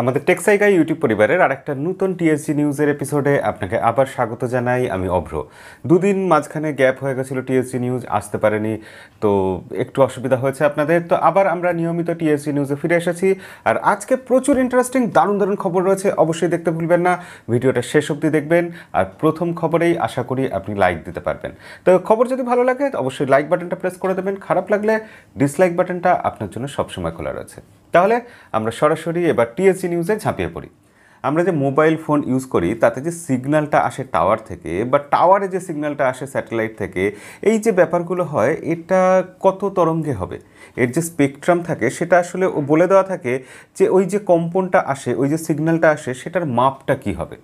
আমাদের গাই ইউটিউব পরিবারের আরেকটা নতুন টিএসজি নিউজের এপিসোডে আপনাকে আবার স্বাগত জানাই আমি অভ্র দুদিন মাঝখানে গ্যাপ হয়ে গেছিল টিএসজি নিউজ আসতে পারেনি তো একটু অসুবিধা হয়েছে আপনাদের তো আবার আমরা নিয়মিত টিএসজি নিউজে ফিরে এসেছি আর আজকে প্রচুর ইন্টারেস্টিং দারুণ দারুণ খবর রয়েছে অবশ্যই দেখতে ভুলবেন না ভিডিওটা শেষ অবধি দেখবেন আর প্রথম খবরেই আশা করি আপনি লাইক দিতে পারবেন তো খবর যদি ভালো লাগে অবশ্যই লাইক বাটনটা প্রেস করে দেবেন খারাপ লাগলে ডিসলাইক বাটনটা আপনার জন্য সবসময় খোলা রয়েছে তাহলে আমরা সরাসরি এবার টিএসি নিউজে ঝাঁপিয়ে পড়ি আমরা যে মোবাইল ফোন ইউজ করি তাতে যে সিগন্যালটা আসে টাওয়ার থেকে বা টাওয়ারে যে সিগন্যালটা আসে স্যাটেলাইট থেকে এই যে ব্যাপারগুলো হয় এটা কত তরঙ্গে হবে এর যে স্পেকট্রাম থাকে সেটা আসলে বলে দেওয়া থাকে যে ওই যে কম্পনটা আসে ওই যে সিগন্যালটা আসে সেটার মাপটা কি হবে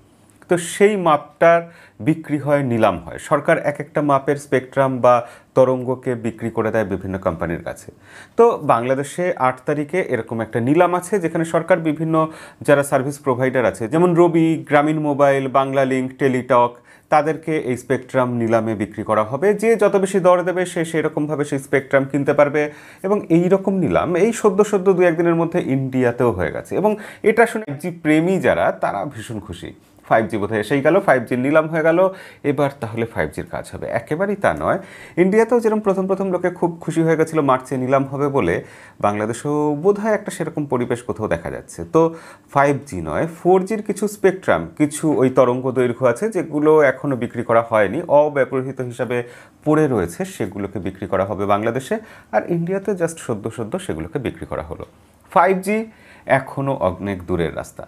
তো সেই মাপটার বিক্রি হয় নিলাম হয় সরকার এক একটা মাপের স্পেকট্রাম বা তরঙ্গকে বিক্রি করে দেয় বিভিন্ন কোম্পানির কাছে তো বাংলাদেশে আট তারিখে এরকম একটা নিলাম আছে যেখানে সরকার বিভিন্ন যারা সার্ভিস প্রোভাইডার আছে যেমন রবি গ্রামীণ মোবাইল বাংলা লিঙ্ক টেলিটক তাদেরকে এই স্পেকট্রাম নিলামে বিক্রি করা হবে যে যত বেশি দর দেবে সে সেরকমভাবে সেই স্পেকট্রাম কিনতে পারবে এবং এই রকম নিলাম এই সদ্য সদ্য দু একদিনের মধ্যে ইন্ডিয়াতেও হয়ে গেছে এবং এটা শুনে যে প্রেমী যারা তারা ভীষণ খুশি ফাইভ জি বোধহয় এসেই গেল ফাইভ জির নিলাম হয়ে গেল এবার তাহলে ফাইভ জির কাজ হবে একেবারেই তা নয় ইন্ডিয়াতেও যেরকম প্রথম প্রথম লোকে খুব খুশি হয়ে গেছিলো মার্চে নিলাম হবে বলে বাংলাদেশেও বোধহয় একটা সেরকম পরিবেশ কোথাও দেখা যাচ্ছে তো ফাইভ জি নয় ফোর জির কিছু স্পেকট্রাম কিছু ওই তরঙ্গ দৈর্ঘ্য আছে যেগুলো এখনও বিক্রি করা হয়নি অব্যবহৃত হিসাবে পড়ে রয়েছে সেগুলোকে বিক্রি করা হবে বাংলাদেশে আর ইন্ডিয়াতে জাস্ট সদ্য সদ্য সেগুলোকে বিক্রি করা হলো ফাইভ জি এখনও অনেক দূরের রাস্তা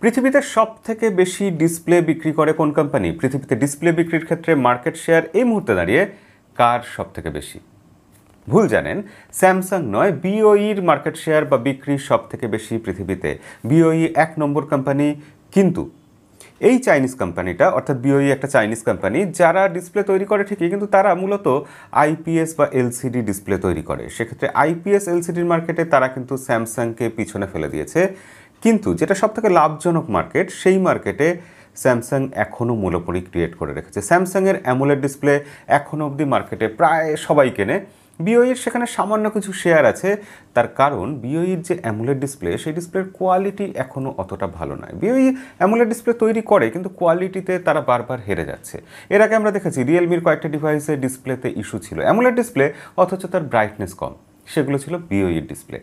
পৃথিবীতে সব থেকে বেশি ডিসপ্লে বিক্রি করে কোন কোম্পানি পৃথিবীতে ডিসপ্লে বিক্রির ক্ষেত্রে মার্কেট শেয়ার এই মুহূর্তে দাঁড়িয়ে কার সব থেকে বেশি ভুল জানেন স্যামসাং নয় বিওইর মার্কেট শেয়ার বা বিক্রি সব থেকে বেশি পৃথিবীতে বিওই e এক নম্বর কোম্পানি কিন্তু এই চাইনিজ কোম্পানিটা অর্থাৎ বিওই e একটা চাইনিজ কোম্পানি যারা ডিসপ্লে তৈরি করে ঠিকই কিন্তু তারা মূলত আইপিএস বা এলসিডি ডিসপ্লে তৈরি করে সেক্ষেত্রে আইপিএস এলসিডির মার্কেটে তারা কিন্তু স্যামসাংকে পিছনে ফেলে দিয়েছে কিন্তু যেটা সবথেকে লাভজনক মার্কেট সেই মার্কেটে স্যামসাং এখনও মূলপরি ক্রিয়েট করে রেখেছে স্যামসাংয়ের অ্যামুলেট ডিসপ্লে এখনও অবধি মার্কেটে প্রায় সবাই কেনে বিওইয়ের e সেখানে সামান্য কিছু শেয়ার আছে তার কারণ বিওইয়ের e যে অ্যামুলেট ডিসপ্লে সেই ডিসপ্লের কোয়ালিটি এখনও অতটা ভালো নয় বিওই অ্যামুলেট ডিসপ্লে তৈরি করে কিন্তু কোয়ালিটিতে তারা বারবার হেরে যাচ্ছে এর আগে আমরা দেখেছি রিয়েলমির কয়েকটা ডিভাইসে ডিসপ্লেতে ইস্যু ছিল অ্যামুলেট ডিসপ্লে অথচ তার ব্রাইটনেস কম সেগুলো ছিল বিওইর ডিসপ্লে e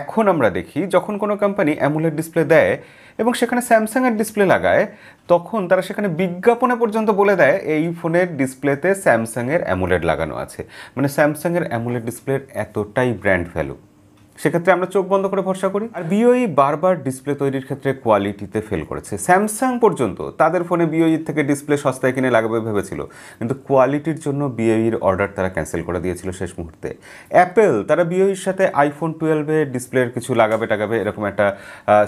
এখন আমরা দেখি যখন কোনো কোম্পানি অ্যামুলেট ডিসপ্লে দেয় এবং সেখানে স্যামসাংয়ের ডিসপ্লে লাগায় তখন তারা সেখানে বিজ্ঞাপনে পর্যন্ত বলে দেয় এই ফোনের ডিসপ্লেতে স্যামসাংয়ের অ্যামুলেট লাগানো আছে মানে স্যামসাংয়ের অ্যামুলেট ডিসপ্লের এতটাই ব্র্যান্ড ভ্যালু সেক্ষেত্রে আমরা চোখ বন্ধ করে ভরসা করি আর বিওই e বারবার ডিসপ্লে তৈরির ক্ষেত্রে কোয়ালিটিতে ফেল করেছে স্যামসাং পর্যন্ত তাদের ফোনে বিওই e থেকে ডিসপ্লে সস্তায় কিনে লাগাবে ভেবেছিল কিন্তু কোয়ালিটির জন্য বিওইর e অর্ডার তারা ক্যান্সেল করে দিয়েছিল শেষ মুহূর্তে অ্যাপেল তারা বিওইর সাথে আইফোন টুয়েলভে ডিসপ্লের কিছু লাগাবে টাগাবে এরকম একটা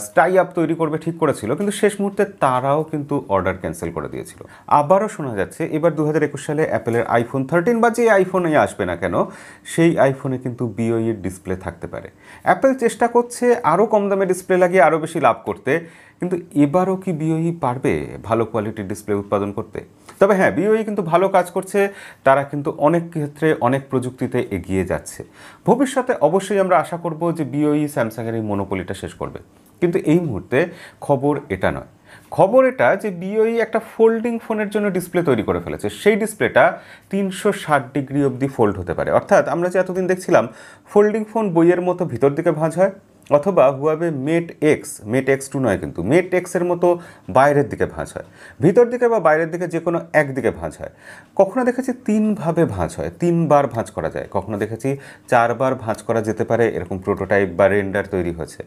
স্টাই আপ তৈরি করবে ঠিক করেছিল কিন্তু শেষ মুহূর্তে তারাও কিন্তু অর্ডার ক্যান্সেল করে দিয়েছিল আবারও শোনা যাচ্ছে এবার দু হাজার একুশ সালে অ্যাপেলের আইফোন থার্টিন বা যে আইফোনে আসবে না কেন সেই আইফোনে কিন্তু বিওইয়ের ডিসপ্লে থাকতে পারে অ্যাপেল চেষ্টা করছে আরও কম দামে ডিসপ্লে লাগিয়ে আরও বেশি লাভ করতে কিন্তু এবারও কি বিওই e পারবে ভালো কোয়ালিটির ডিসপ্লে উৎপাদন করতে তবে হ্যাঁ বিওই e কিন্তু ভালো কাজ করছে তারা কিন্তু অনেক ক্ষেত্রে অনেক প্রযুক্তিতে এগিয়ে যাচ্ছে ভবিষ্যতে অবশ্যই আমরা আশা করব যে বিওই স্যামসাংয়ের e এই মনোপলিটা শেষ করবে কিন্তু এই মুহূর্তে খবর এটা নয় খবর এটা যে বিওই e একটা ফোল্ডিং ফোনের জন্য ডিসপ্লে তৈরি করে ফেলেছে সেই ডিসপ্লেটা তিনশো ষাট ডিগ্রি অবধি ফোল্ড হতে পারে অর্থাৎ আমরা যে এতদিন দেখছিলাম ফোল্ডিং ফোন বইয়ের মতো ভিতর দিকে ভাঁজ হয় অথবা Huawei mate X mate X two নয় কিন্তু মেট এক্সের মতো বাইরের দিকে ভাঁজ হয় ভিতর দিকে বা বাইরের দিকে যে কোনো একদিকে ভাঁজ হয় কখনো দেখেছি তিনভাবে ভাঁজ হয় তিনবার ভাঁজ করা যায় কখনো দেখেছি চারবার ভাঁজ করা যেতে পারে এরকম প্রোটোটাইপ বা রেন্ডার তৈরি হয়েছে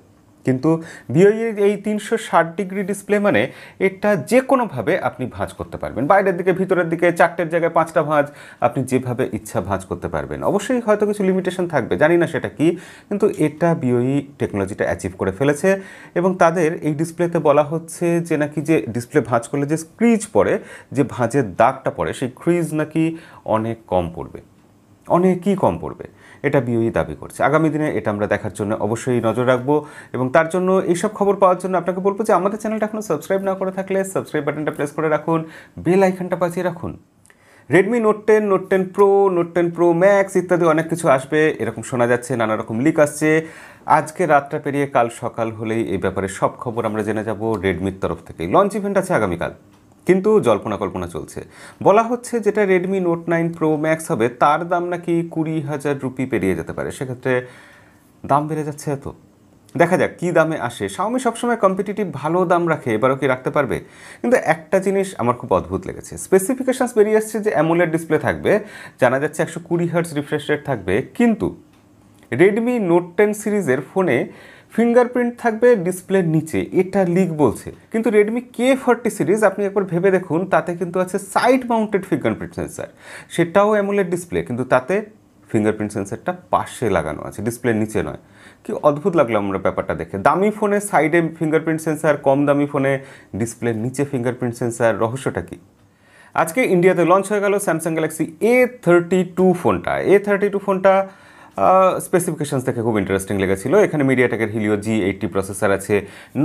কিন্তু ভিওইয়ের এই তিনশো ষাট ডিগ্রি ডিসপ্লে মানে এটা যে কোনোভাবে আপনি ভাঁজ করতে পারবেন বাইরের দিকে ভিতরের দিকে চারটের জায়গায় পাঁচটা ভাঁজ আপনি যেভাবে ইচ্ছা ভাঁজ করতে পারবেন অবশ্যই হয়তো কিছু লিমিটেশন থাকবে জানি না সেটা কি কিন্তু এটা বিওই টেকনোলজিটা অ্যাচিভ করে ফেলেছে এবং তাদের এই ডিসপ্লেতে বলা হচ্ছে যে নাকি যে ডিসপ্লে ভাঁজ করলে যে স্ক্রিজ পড়ে যে ভাঁজের দাগটা পড়ে সেই ক্রিজ নাকি অনেক কম পড়বে অনেকই কম পড়বে এটা বিওই দাবি করছে আগামী দিনে এটা আমরা দেখার জন্য অবশ্যই নজর রাখবো এবং তার জন্য এইসব খবর পাওয়ার জন্য আপনাকে বলবো যে আমাদের চ্যানেলটা এখনও সাবস্ক্রাইব না করে থাকলে সাবস্ক্রাইব বাটনটা প্রেস করে রাখুন বেল আইকনটা বাজিয়ে রাখুন Redmi note ten note ten pro note ten pro max ইত্যাদি অনেক কিছু আসবে এরকম শোনা যাচ্ছে নানা রকম লিক আসছে আজকে রাতটা পেরিয়ে কাল সকাল হলেই এই ব্যাপারে সব খবর আমরা জেনে যাব রেডমির তরফ থেকে লঞ্চ ইভেন্ট আছে আগামীকাল কিন্তু জল্পনা কল্পনা চলছে বলা হচ্ছে যেটা Redmi note nine pro max হবে তার দাম নাকি কুড়ি হাজার রুপি পেরিয়ে যেতে পারে সেক্ষেত্রে দাম বেড়ে যাচ্ছে এত দেখা যাক কী দামে আসে শাওমি সবসময় কম্পিটিটিভ ভালো দাম রাখে এবারও কি রাখতে পারবে কিন্তু একটা জিনিস আমার খুব অদ্ভুত লেগেছে স্পেসিফিকেশানস বেরিয়ে আসছে যে অ্যামোলেড ডিসপ্লে থাকবে জানা যাচ্ছে একশো কুড়ি হার্স রিফ্রেশ রেট থাকবে কিন্তু রেডমি নোট টেন সিরিজের ফোনে ফিঙ্গারপ্রিন্ট থাকবে ডিসপ্লের নিচে এটা লিক বলছে কিন্তু রেডমি কে ফর্টি সিরিজ আপনি একবার ভেবে দেখুন তাতে কিন্তু আছে সাইড মাউন্টেড ফিঙ্গারপ্রিন্ট সেন্সার সেটাও অ্যামুলেট ডিসপ্লে কিন্তু তাতে ফিঙ্গারপ্রিন্ট সেন্সারটা পাশে লাগানো আছে ডিসপ্লের নিচে নয় কি অদ্ভুত লাগলো আমরা ব্যাপারটা দেখে দামি ফোনে সাইডে ফিঙ্গারপ্রিন্ট সেন্সার কম দামি ফোনে ডিসপ্লের নিচে ফিঙ্গারপ্রিন্ট সেন্সার রহস্যটা কী আজকে ইন্ডিয়াতে লঞ্চ হয়ে গেল Samsung Galaxy A thirty two ফোনটা এ থার্টি টু ফোনটা স্পেসিফিকেশানস দেখে খুব ইন্টারেস্টিং লেগেছিল এখানে মিডিয়াটেকের হিলিও জি এইটটি প্রসেসর আছে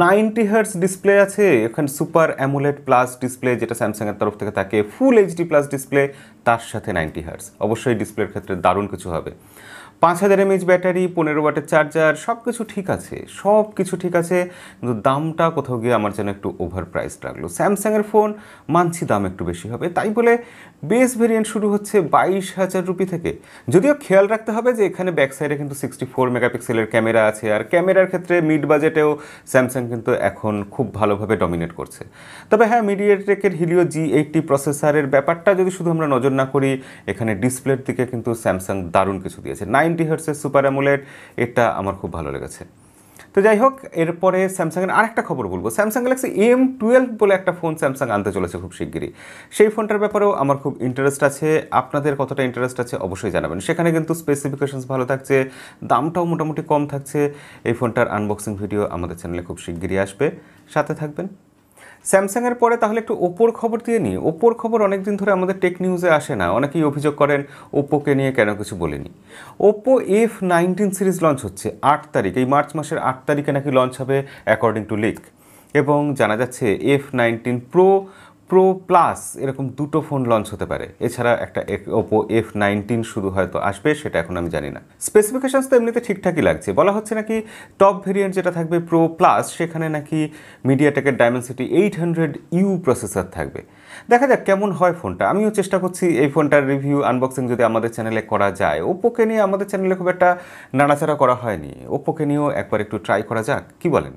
নাইনটি হার্স ডিসপ্লে আছে এখানে সুপার অ্যামুলেট প্লাস ডিসপ্লে যেটা স্যামসাংয়ের তরফ থেকে থাকে ফুল এইচডি প্লাস ডিসপ্লে তার সাথে নাইনটি হার্স অবশ্যই ডিসপ্লের ক্ষেত্রে দারুণ কিছু হবে পাঁচ হাজার এমএইচ ব্যাটারি পনেরো ওয়াটের চার্জার সব কিছু ঠিক আছে সব কিছু ঠিক আছে কিন্তু দামটা কোথাও গিয়ে আমার যেন একটু ওভার প্রাইস লাগলো স্যামসাংয়ের ফোন মানছি দাম একটু বেশি হবে তাই বলে বেস ভেরিয়েন্ট শুরু হচ্ছে বাইশ হাজার রুপি থেকে যদিও খেয়াল রাখতে হবে যে এখানে ব্যাক সাইডে কিন্তু সিক্সটি ফোর মেগাপিক্সেলের ক্যামেরা আছে আর ক্যামেরার ক্ষেত্রে মিড বাজেটেও স্যামসাং কিন্তু এখন খুব ভালোভাবে ডমিনেট করছে তবে হ্যাঁ মিডিয়াটেকের হিলিও জি এইটটি প্রসেসারের ব্যাপারটা যদি শুধু আমরা নজর না করি এখানে ডিসপ্লের দিকে কিন্তু স্যামসাং দারুণ কিছু দিয়েছে নাইন নাইনটি হার্সের সুপার অ্যামুলেট এটা আমার খুব ভালো লেগেছে তো যাই হোক এরপরে স্যামসাংয়ের আরেকটা খবর বলবো স্যামসাং গ্যালাক্সি এম টুয়েলভ বলে একটা ফোন স্যামসাং আনতে চলেছে খুব শিগগিরই সেই ফোনটার ব্যাপারেও আমার খুব ইন্টারেস্ট আছে আপনাদের কতটা ইন্টারেস্ট আছে অবশ্যই জানাবেন সেখানে কিন্তু স্পেসিফিকেশনস ভালো থাকছে দামটাও মোটামুটি কম থাকছে এই ফোনটার আনবক্সিং ভিডিও আমাদের চ্যানেলে খুব শিগগিরই আসবে সাথে থাকবেন স্যামসাংয়ের পরে তাহলে একটু ওপোর খবর দিয়ে নিই ওপোর খবর অনেক দিন ধরে আমাদের টেক নিউজে আসে না অনেকেই অভিযোগ করেন ওপোকে নিয়ে কেন কিছু বলিনি Oppo F nineteen series launch হচ্ছে আট তারিখ এই মার্চ মাসের আট তারিখে নাকি লঞ্চ হবে অ্যাকর্ডিং টু লিক এবং জানা যাচ্ছে F nineteen pro pro plus এরকম দুটো ফোন লঞ্চ হতে পারে এছাড়া একটা ওপো এফ নাইনটিন শুরু হয়তো আসবে সেটা এখন আমি জানি না স্পেসিফিকেশানস তো এমনিতে ঠিকঠাকই লাগছে বলা হচ্ছে নাকি টপ ভেরিয়েন্ট যেটা থাকবে প্রো প্লাস সেখানে নাকি মিডিয়াটেকের Dimensity eight hundred U processor থাকবে দেখা যাক কেমন হয় ফোনটা আমিও চেষ্টা করছি এই ফোনটার রিভিউ আনবক্সিং যদি আমাদের চ্যানেলে করা যায় ওপোকে নিয়ে আমাদের চ্যানেলে খুব একটা নাড়াচাড়া করা হয়নি ওপোকে নিয়েও একবার একটু ট্রাই করা যাক কি বলেন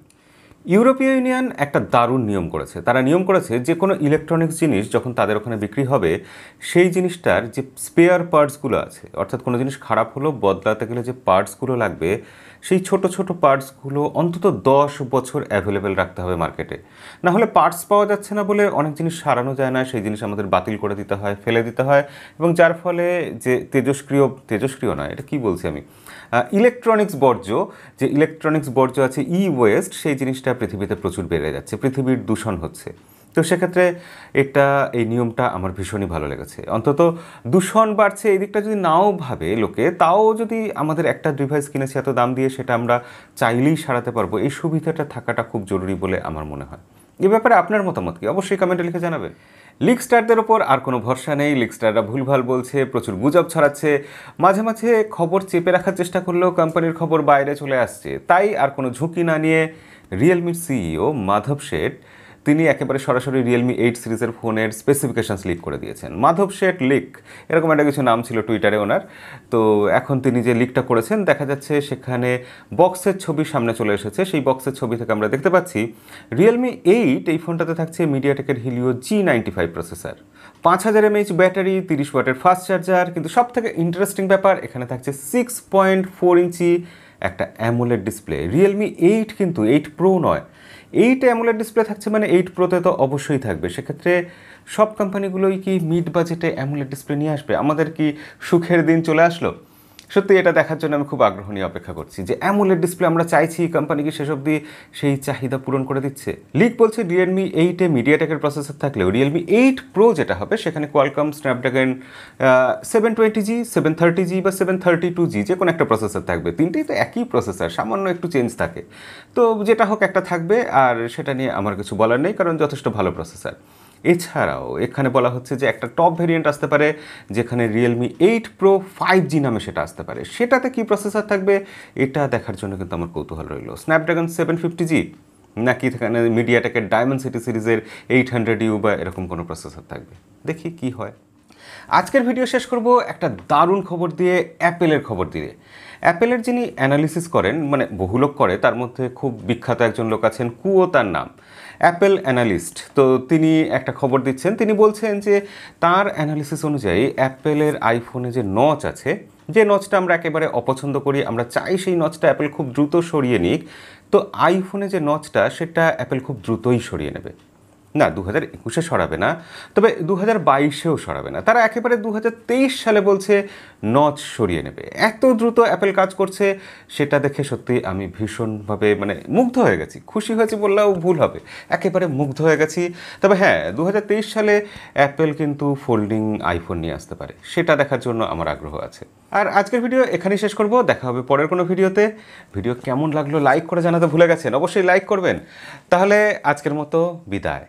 ইউরোপীয় ইউনিয়ন একটা দারুণ নিয়ম করেছে তারা নিয়ম করেছে যে কোনো ইলেকট্রনিক্স জিনিস যখন তাদের ওখানে বিক্রি হবে সেই জিনিসটার যে স্পেয়ার পার্টসগুলো আছে অর্থাৎ কোনো জিনিস খারাপ হলো বদলাতে গেলে যে পার্টসগুলো লাগবে সেই ছোট ছোট পার্টসগুলো অন্তত দশ বছর অ্যাভেলেবেল রাখতে হবে মার্কেটে না হলে পার্টস পাওয়া যাচ্ছে না বলে অনেক জিনিস সারানো যায় না সেই জিনিস আমাদের বাতিল করে দিতে হয় ফেলে দিতে হয় এবং যার ফলে যে তেজস্ক্রিয় তেজস্ক্রিয় নয় এটা কি বলছি আমি ইলেকট্রনিক্স বর্জ্য যে ইলেকট্রনিক্স বর্জ্য আছে ই ওয়েস্ট সেই জিনিসটা পৃথিবীতে প্রচুর বেড়ে যাচ্ছে পৃথিবীর দূষণ হচ্ছে তো সেক্ষেত্রে এটা এই নিয়মটা আমার ভীষণই ভালো লেগেছে অন্তত দূষণ বাড়ছে এই দিকটা যদি নাও ভাবে লোকে তাও যদি আমাদের একটা ডিভাইস কিনেছি এত দাম দিয়ে সেটা আমরা চাইলেই সারাতে পারবো এই সুবিধাটা থাকাটা খুব জরুরি বলে আমার মনে হয় এ ব্যাপারে আপনার মতামত কি অবশ্যই কমেন্টে লিখে জানাবেন লিকস্টারদের স্টারদের ওপর আর কোনো ভরসা নেই লিকস্টাররা স্টাররা ভুলভাল বলছে প্রচুর গুজব ছড়াচ্ছে মাঝে মাঝে খবর চেপে রাখার চেষ্টা করলেও কোম্পানির খবর বাইরে চলে আসছে তাই আর কোনো ঝুঁকি না নিয়ে রিয়েলমির সিইও e মাধব শেঠ তিনি একেবারে সরাসরি রিয়েলমি এইট সিরিজের ফোনের স্পেসিফিকেশানস লিক করে দিয়েছেন মাধব শেঠ লিক এরকম একটা কিছু নাম ছিল টুইটারে ওনার তো এখন তিনি যে লিকটা করেছেন দেখা যাচ্ছে সেখানে বক্সের ছবি সামনে চলে এসেছে সেই বক্সের ছবি থেকে আমরা দেখতে পাচ্ছি রিয়েলমি এইট এই ফোনটাতে থাকছে মিডিয়াটেকের Helio G ninety five processor পাঁচ হাজার এমএইচ ব্যাটারি তিরিশ ওয়াটের ফাস্ট চার্জার কিন্তু সব থেকে ইন্টারেস্টিং ব্যাপার এখানে থাকছে সিক্স পয়েন্ট ফোর ইঞ্চি একটা অ্যামোলেড ডিসপ্লে রিয়েলমি এইট কিন্তু এইট প্রো নয় এইট অ্যামোলেড ডিসপ্লে থাকছে মানে এইট প্রোতে তো অবশ্যই থাকবে সেক্ষেত্রে সব কোম্পানিগুলোই কি মিড বাজেটে অ্যামোলেড ডিসপ্লে নিয়ে আসবে আমাদের কি সুখের দিন চলে আসলো সত্যি এটা দেখার জন্য আমি খুব আগ্রহ নিয়ে অপেক্ষা করছি যে অ্যামোলেড ডিসপ্লে আমরা চাইছি কোম্পানি কি সেসব দিয়ে সেই চাহিদা পূরণ করে দিচ্ছে লিক বলছে রিয়েলমি এইটে মিডিয়াটেকের প্রসেসর থাকলেও রিয়েলমি এইট প্রো যেটা হবে সেখানে Qualcomm Snapdragon seven twenty G seven thirty G বা সেভেন থার্টি টু জি যে কোনো একটা প্রসেসর থাকবে তিনটেই তো একই প্রসেসর সামান্য একটু চেঞ্জ থাকে তো যেটা হোক একটা থাকবে আর সেটা নিয়ে আমার কিছু বলার নেই কারণ যথেষ্ট ভালো প্রসেসর এছাড়াও এখানে বলা হচ্ছে যে একটা টপ ভেরিয়েন্ট আসতে পারে যেখানে Realme eight pro five G নামে সেটা আসতে পারে সেটাতে কি প্রসেসর থাকবে এটা দেখার জন্য কিন্তু আমার কৌতূহল রইল স্ন্যাপড্রাগন সেভেন ফিফটি জি নাকি সেখানে মিডিয়াটেকের ডায়মন্ড সিটি সিরিজের এইট হান্ড্রেড ইউ বা এরকম কোনো প্রসেসর থাকবে দেখি কি হয় আজকের ভিডিও শেষ করব একটা দারুণ খবর দিয়ে অ্যাপেলের খবর দিয়ে অ্যাপেলের যিনি অ্যানালিসিস করেন মানে বহু লোক করে তার মধ্যে খুব বিখ্যাত একজন লোক আছেন কুও তার নাম অ্যাপেল অ্যানালিস্ট তো তিনি একটা খবর দিচ্ছেন তিনি বলছেন যে তার অ্যানালিসিস অনুযায়ী অ্যাপেলের আইফোনে যে নচ আছে যে নচটা আমরা একেবারে অপছন্দ করি আমরা চাই সেই নচটা অ্যাপেল খুব দ্রুত সরিয়ে নিক তো আইফোনে যে নচটা সেটা অ্যাপেল খুব দ্রুতই সরিয়ে নেবে না দু হাজার একুশে সরাবে না তবে দু হাজার বাইশেও সরাবে না তারা একেবারে দু হাজার তেইশ সালে বলছে নচ সরিয়ে নেবে এত দ্রুত অ্যাপেল কাজ করছে সেটা দেখে সত্যি আমি ভীষণভাবে মানে মুগ্ধ হয়ে গেছি খুশি হয়েছি বললেও ভুল হবে একেবারে মুগ্ধ হয়ে গেছি তবে হ্যাঁ দু সালে অ্যাপেল কিন্তু ফোল্ডিং আইফোন নিয়ে আসতে পারে সেটা দেখার জন্য আমার আগ্রহ আছে আর আজকের ভিডিও এখানেই শেষ করব দেখা হবে পরের কোনো ভিডিওতে ভিডিও কেমন লাগলো লাইক করে জানাতে ভুলে গেছেন অবশ্যই লাইক করবেন তাহলে আজকের মতো বিদায়